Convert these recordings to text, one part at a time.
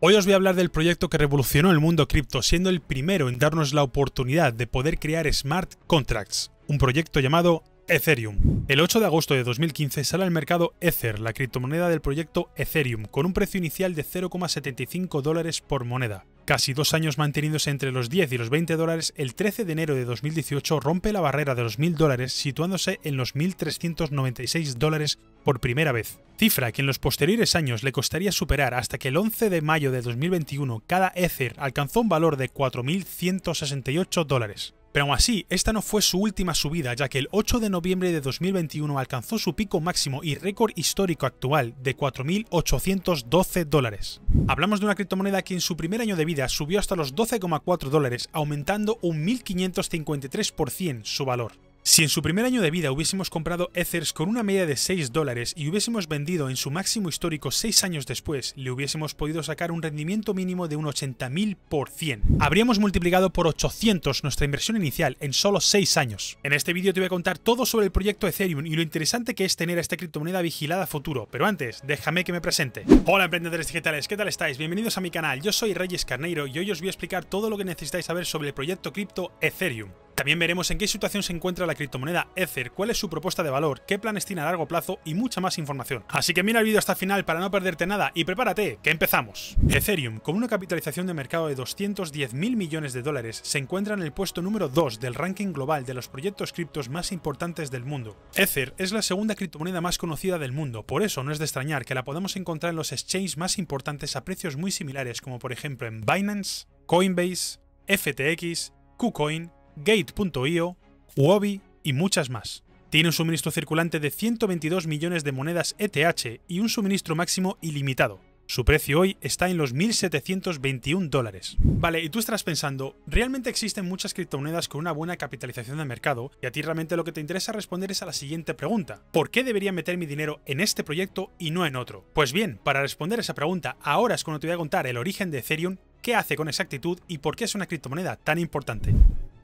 Hoy os voy a hablar del proyecto que revolucionó el mundo cripto, siendo el primero en darnos la oportunidad de poder crear smart contracts, un proyecto llamado Ethereum. El 8 de agosto de 2015 sale al mercado Ether, la criptomoneda del proyecto Ethereum, con un precio inicial de 0,75 dólares por moneda. Casi dos años manteniéndose entre los 10 y los 20 dólares, el 13 de enero de 2018 rompe la barrera de los 1.000 dólares situándose en los 1.396 dólares por primera vez, cifra que en los posteriores años le costaría superar hasta que el 11 de mayo de 2021 cada Ether alcanzó un valor de 4.168 dólares. Pero aún así, esta no fue su última subida, ya que el 8 de noviembre de 2021 alcanzó su pico máximo y récord histórico actual de 4.812 dólares. Hablamos de una criptomoneda que en su primer año de vida subió hasta los 12,4 dólares, aumentando un 1.553% su valor. Si en su primer año de vida hubiésemos comprado Ethers con una media de 6 dólares y hubiésemos vendido en su máximo histórico 6 años después, le hubiésemos podido sacar un rendimiento mínimo de un 80.000%. Habríamos multiplicado por 800 nuestra inversión inicial en solo 6 años. En este vídeo te voy a contar todo sobre el proyecto Ethereum y lo interesante que es tener a esta criptomoneda vigilada a futuro, pero antes, déjame que me presente. Hola emprendedores digitales, ¿qué tal estáis? Bienvenidos a mi canal, yo soy Reyes Carneiro y hoy os voy a explicar todo lo que necesitáis saber sobre el proyecto cripto Ethereum. También veremos en qué situación se encuentra la criptomoneda Ether, cuál es su propuesta de valor, qué planes tiene a largo plazo y mucha más información. Así que mira el vídeo hasta el final para no perderte nada y prepárate, que empezamos. Ethereum, con una capitalización de mercado de 210.000 millones de dólares, se encuentra en el puesto número 2 del ranking global de los proyectos criptos más importantes del mundo. Ether es la segunda criptomoneda más conocida del mundo, por eso no es de extrañar que la podamos encontrar en los exchanges más importantes a precios muy similares como por ejemplo en Binance, Coinbase, FTX, KuCoin, Gate.io, Huobi y muchas más. Tiene un suministro circulante de 122 millones de monedas ETH y un suministro máximo ilimitado. Su precio hoy está en los 1.721 dólares. Vale, y tú estarás pensando, realmente existen muchas criptomonedas con una buena capitalización de mercado, y a ti realmente lo que te interesa responder es a la siguiente pregunta. ¿Por qué debería meter mi dinero en este proyecto y no en otro? Pues bien, para responder esa pregunta, ahora es cuando te voy a contar el origen de Ethereum, qué hace con exactitud y por qué es una criptomoneda tan importante.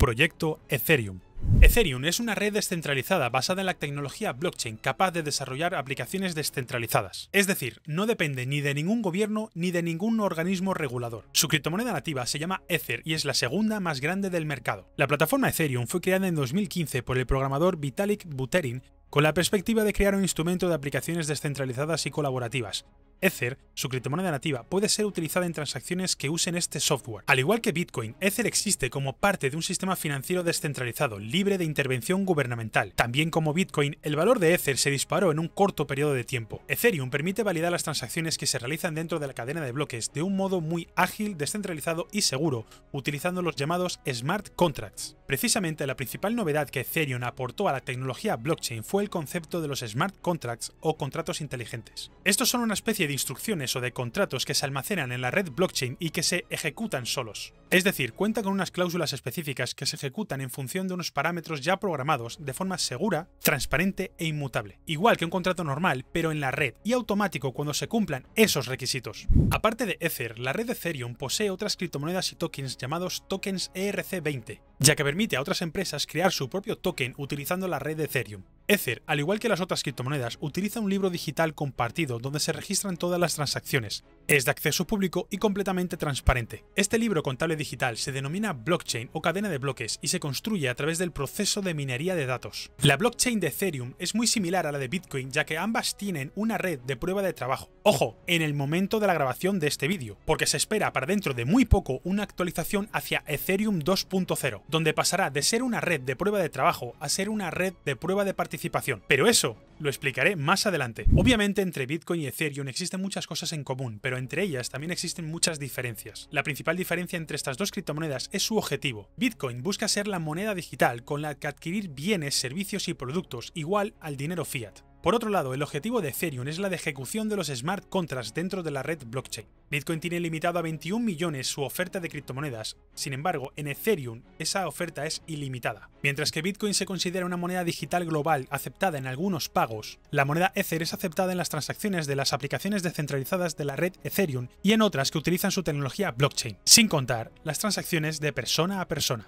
Proyecto Ethereum. Ethereum es una red descentralizada basada en la tecnología blockchain capaz de desarrollar aplicaciones descentralizadas. Es decir, no depende ni de ningún gobierno ni de ningún organismo regulador. Su criptomoneda nativa se llama Ether y es la segunda más grande del mercado. La plataforma Ethereum fue creada en 2015 por el programador Vitalik Buterin con la perspectiva de crear un instrumento de aplicaciones descentralizadas y colaborativas, Ether, su criptomoneda nativa, puede ser utilizada en transacciones que usen este software. Al igual que Bitcoin, Ether existe como parte de un sistema financiero descentralizado, libre de intervención gubernamental. También como Bitcoin, el valor de Ether se disparó en un corto periodo de tiempo. Ethereum permite validar las transacciones que se realizan dentro de la cadena de bloques de un modo muy ágil, descentralizado y seguro, utilizando los llamados smart contracts. Precisamente la principal novedad que Ethereum aportó a la tecnología blockchain fue el concepto de los smart contracts o contratos inteligentes. Estos son una especie de instrucciones o de contratos que se almacenan en la red blockchain y que se ejecutan solos. Es decir, cuenta con unas cláusulas específicas que se ejecutan en función de unos parámetros ya programados de forma segura, transparente e inmutable, igual que un contrato normal, pero en la red y automático cuando se cumplan esos requisitos. Aparte de Ether, la red Ethereum posee otras criptomonedas y tokens llamados tokens ERC20, ya que permite a otras empresas crear su propio token utilizando la red Ethereum. Ether, al igual que las otras criptomonedas, utiliza un libro digital compartido donde se registran todas las transacciones, es de acceso público y completamente transparente. Este libro contable digital se denomina blockchain o cadena de bloques y se construye a través del proceso de minería de datos. La blockchain de Ethereum es muy similar a la de Bitcoin ya que ambas tienen una red de prueba de trabajo. Ojo, en el momento de la grabación de este vídeo, porque se espera para dentro de muy poco una actualización hacia Ethereum 2.0, donde pasará de ser una red de prueba de trabajo a ser una red de prueba de participación. Pero eso lo explicaré más adelante. Obviamente entre Bitcoin y Ethereum existen muchas cosas en común, pero entre ellas también existen muchas diferencias. La principal diferencia entre estas dos criptomonedas es su objetivo. Bitcoin busca ser la moneda digital con la que adquirir bienes, servicios y productos, igual al dinero fiat. Por otro lado, el objetivo de Ethereum es la de ejecución de los smart contracts dentro de la red blockchain. Bitcoin tiene limitado a 21 millones su oferta de criptomonedas, sin embargo, en Ethereum esa oferta es ilimitada. Mientras que Bitcoin se considera una moneda digital global aceptada en algunos pagos, la moneda Ether es aceptada en las transacciones de las aplicaciones descentralizadas de la red Ethereum y en otras que utilizan su tecnología blockchain, sin contar las transacciones de persona a persona.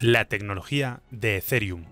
La tecnología de Ethereum.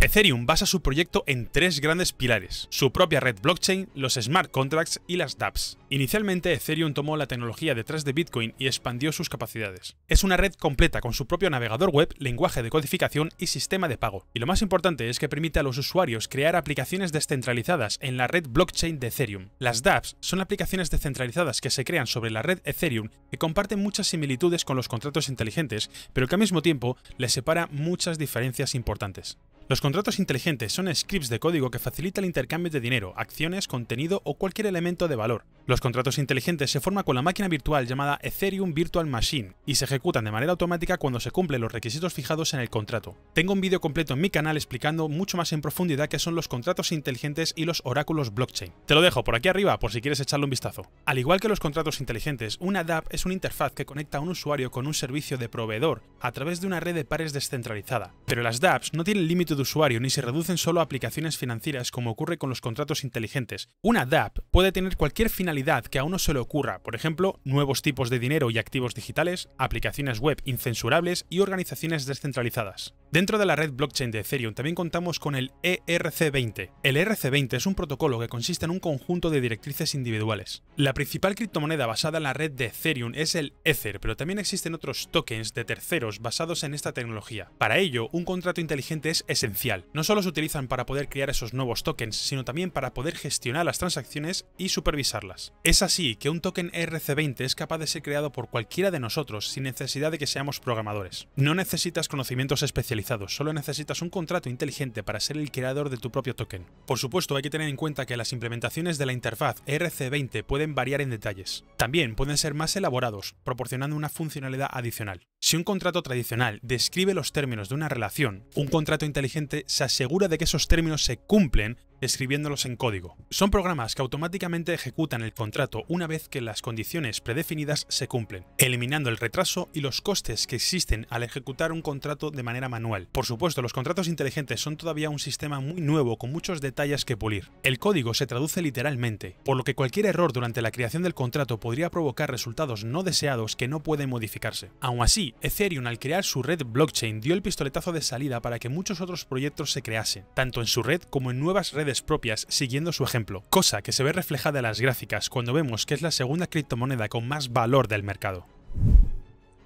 Ethereum basa su proyecto en tres grandes pilares, su propia red blockchain, los smart contracts y las dApps. Inicialmente, Ethereum tomó la tecnología detrás de Bitcoin y expandió sus capacidades. Es una red completa con su propio navegador web, lenguaje de codificación y sistema de pago. Y lo más importante es que permite a los usuarios crear aplicaciones descentralizadas en la red blockchain de Ethereum. Las dApps son aplicaciones descentralizadas que se crean sobre la red Ethereum que comparten muchas similitudes con los contratos inteligentes, pero que al mismo tiempo les separa muchas diferencias importantes. Los contratos inteligentes son scripts de código que facilita el intercambio de dinero, acciones, contenido o cualquier elemento de valor. Los contratos inteligentes se forman con la máquina virtual llamada Ethereum Virtual Machine y se ejecutan de manera automática cuando se cumplen los requisitos fijados en el contrato. Tengo un vídeo completo en mi canal explicando mucho más en profundidad qué son los contratos inteligentes y los oráculos blockchain. Te lo dejo por aquí arriba por si quieres echarle un vistazo. Al igual que los contratos inteligentes, una DApp es una interfaz que conecta a un usuario con un servicio de proveedor a través de una red de pares descentralizada. Pero las DApps no tienen límite de usuario ni se reducen solo a aplicaciones financieras como ocurre con los contratos inteligentes. Una DApp puede tener cualquier finalidad que a uno se le ocurra, por ejemplo, nuevos tipos de dinero y activos digitales, aplicaciones web incensurables y organizaciones descentralizadas. Dentro de la red blockchain de Ethereum también contamos con el ERC20. El ERC20 es un protocolo que consiste en un conjunto de directrices individuales. La principal criptomoneda basada en la red de Ethereum es el Ether, pero también existen otros tokens de terceros basados en esta tecnología. Para ello, un contrato inteligente es esencial. No solo se utilizan para poder crear esos nuevos tokens, sino también para poder gestionar las transacciones y supervisarlas. Es así que un token ERC20 es capaz de ser creado por cualquiera de nosotros sin necesidad de que seamos programadores. No necesitas conocimientos especializados, solo necesitas un contrato inteligente para ser el creador de tu propio token. Por supuesto, hay que tener en cuenta que las implementaciones de la interfaz ERC20 pueden variar en detalles. También pueden ser más elaborados, proporcionando una funcionalidad adicional. Si un contrato tradicional describe los términos de una relación, un contrato inteligente se asegura de que esos términos se cumplen escribiéndolos en código. Son programas que automáticamente ejecutan el contrato una vez que las condiciones predefinidas se cumplen, eliminando el retraso y los costes que existen al ejecutar un contrato de manera manual. Por supuesto, los contratos inteligentes son todavía un sistema muy nuevo con muchos detalles que pulir. El código se traduce literalmente, por lo que cualquier error durante la creación del contrato podría provocar resultados no deseados que no pueden modificarse. Aún así, Ethereum al crear su red blockchain dio el pistoletazo de salida para que muchos otros proyectos se creasen, tanto en su red como en nuevas redes propias siguiendo su ejemplo, cosa que se ve reflejada en las gráficas cuando vemos que es la segunda criptomoneda con más valor del mercado.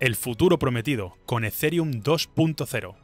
El futuro prometido, con Ethereum 2.0.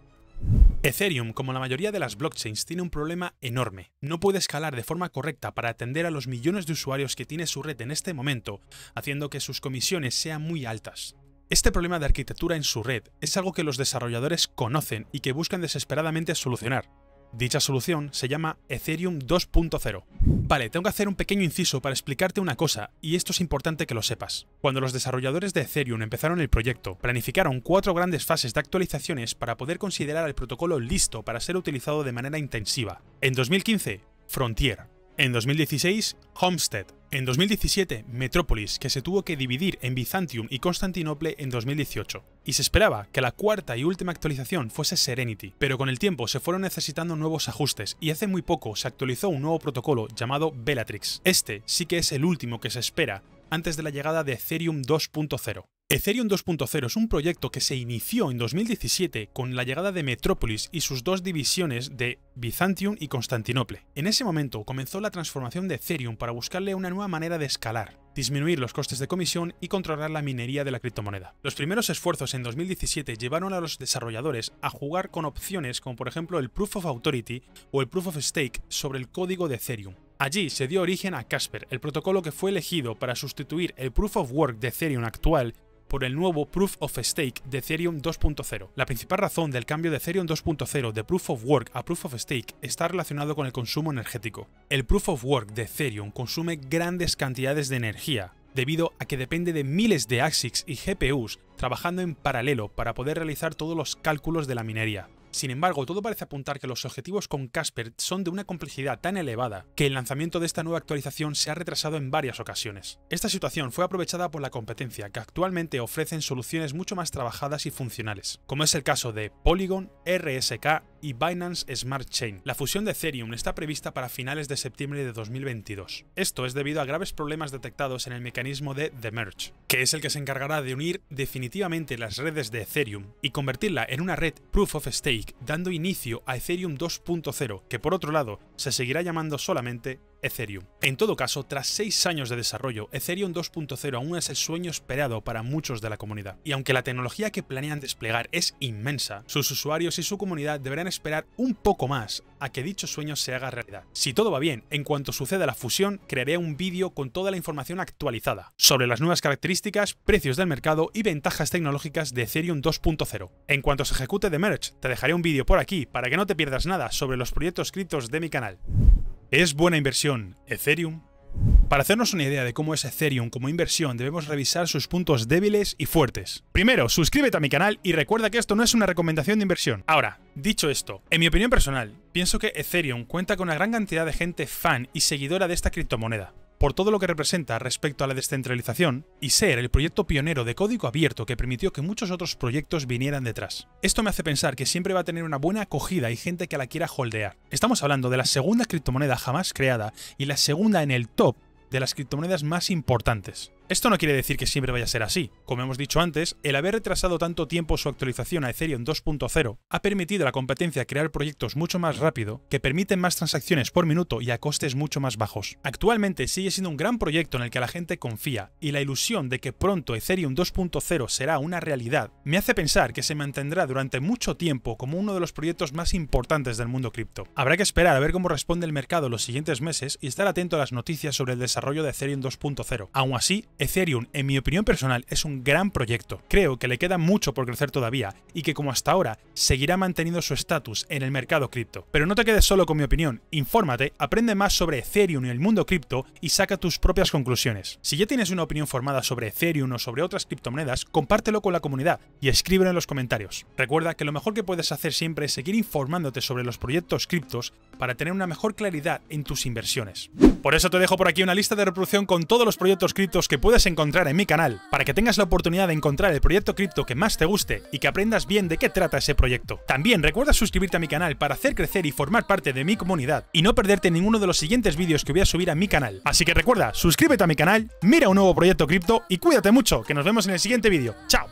Ethereum, como la mayoría de las blockchains, tiene un problema enorme. No puede escalar de forma correcta para atender a los millones de usuarios que tiene su red en este momento, haciendo que sus comisiones sean muy altas. Este problema de arquitectura en su red es algo que los desarrolladores conocen y que buscan desesperadamente solucionar. Dicha solución se llama Ethereum 2.0. Vale, tengo que hacer un pequeño inciso para explicarte una cosa, y esto es importante que lo sepas. Cuando los desarrolladores de Ethereum empezaron el proyecto, planificaron cuatro grandes fases de actualizaciones para poder considerar el protocolo listo para ser utilizado de manera intensiva. En 2015, Frontier, en 2016, Homestead. En 2017, Metropolis, que se tuvo que dividir en Byzantium y Constantinople en 2018. Y se esperaba que la cuarta y última actualización fuese Serenity, pero con el tiempo se fueron necesitando nuevos ajustes y hace muy poco se actualizó un nuevo protocolo llamado Bellatrix. Este sí que es el último que se espera antes de la llegada de Ethereum 2.0. Ethereum 2.0 es un proyecto que se inició en 2017 con la llegada de Metrópolis y sus dos divisiones de Byzantium y Constantinople. En ese momento comenzó la transformación de Ethereum para buscarle una nueva manera de escalar, disminuir los costes de comisión y controlar la minería de la criptomoneda. Los primeros esfuerzos en 2017 llevaron a los desarrolladores a jugar con opciones como por ejemplo el Proof of Authority o el Proof of Stake sobre el código de Ethereum. Allí se dio origen a Casper, el protocolo que fue elegido para sustituir el Proof of Work de Ethereum actual por el nuevo Proof of Stake de Ethereum 2.0. La principal razón del cambio de Ethereum 2.0 de Proof of Work a Proof of Stake está relacionado con el consumo energético. El Proof of Work de Ethereum consume grandes cantidades de energía, debido a que depende de miles de ASICs y GPUs trabajando en paralelo para poder realizar todos los cálculos de la minería. Sin embargo, todo parece apuntar que los objetivos con Casper son de una complejidad tan elevada que el lanzamiento de esta nueva actualización se ha retrasado en varias ocasiones. Esta situación fue aprovechada por la competencia, que actualmente ofrecen soluciones mucho más trabajadas y funcionales, como es el caso de Polygon, RSK y Binance Smart Chain. La fusión de Ethereum está prevista para finales de septiembre de 2022. Esto es debido a graves problemas detectados en el mecanismo de The Merge, que es el que se encargará de unir definitivamente las redes de Ethereum y convertirla en una red Proof of Stake, dando inicio a Ethereum 2.0, que por otro lado se seguirá llamando solamente Ethereum. En todo caso, tras seis años de desarrollo, Ethereum 2.0 aún es el sueño esperado para muchos de la comunidad. Y aunque la tecnología que planean desplegar es inmensa, sus usuarios y su comunidad deberán esperar un poco más a que dicho sueño se haga realidad. Si todo va bien, en cuanto suceda la fusión, crearé un vídeo con toda la información actualizada sobre las nuevas características, precios del mercado y ventajas tecnológicas de Ethereum 2.0. En cuanto se ejecute The Merge, te dejaré un vídeo por aquí para que no te pierdas nada sobre los proyectos criptos de mi canal. ¿Es buena inversión Ethereum? Para hacernos una idea de cómo es Ethereum como inversión, debemos revisar sus puntos débiles y fuertes. Primero, suscríbete a mi canal y recuerda que esto no es una recomendación de inversión. Ahora, dicho esto, en mi opinión personal, pienso que Ethereum cuenta con una gran cantidad de gente fan y seguidora de esta criptomoneda por todo lo que representa respecto a la descentralización y ser el proyecto pionero de código abierto que permitió que muchos otros proyectos vinieran detrás. Esto me hace pensar que siempre va a tener una buena acogida y gente que la quiera holdear. Estamos hablando de la segunda criptomoneda jamás creada y la segunda en el top de las criptomonedas más importantes. Esto no quiere decir que siempre vaya a ser así. Como hemos dicho antes, el haber retrasado tanto tiempo su actualización a Ethereum 2.0 ha permitido a la competencia crear proyectos mucho más rápido, que permiten más transacciones por minuto y a costes mucho más bajos. Actualmente sigue siendo un gran proyecto en el que la gente confía, y la ilusión de que pronto Ethereum 2.0 será una realidad me hace pensar que se mantendrá durante mucho tiempo como uno de los proyectos más importantes del mundo cripto. Habrá que esperar a ver cómo responde el mercado los siguientes meses y estar atento a las noticias sobre el desarrollo de Ethereum 2.0. Aún así, Ethereum, en mi opinión personal, es un gran proyecto. Creo que le queda mucho por crecer todavía y que como hasta ahora seguirá manteniendo su estatus en el mercado cripto. Pero no te quedes solo con mi opinión, infórmate, aprende más sobre Ethereum y el mundo cripto y saca tus propias conclusiones. Si ya tienes una opinión formada sobre Ethereum o sobre otras criptomonedas, compártelo con la comunidad y escríbelo en los comentarios. Recuerda que lo mejor que puedes hacer siempre es seguir informándote sobre los proyectos criptos para tener una mejor claridad en tus inversiones. Por eso te dejo por aquí una lista de reproducción con todos los proyectos criptos que puedes puedes encontrar en mi canal, para que tengas la oportunidad de encontrar el proyecto cripto que más te guste y que aprendas bien de qué trata ese proyecto. También recuerda suscribirte a mi canal para hacer crecer y formar parte de mi comunidad y no perderte ninguno de los siguientes vídeos que voy a subir a mi canal. Así que recuerda, suscríbete a mi canal, mira un nuevo proyecto cripto y cuídate mucho, que nos vemos en el siguiente vídeo. ¡Chao!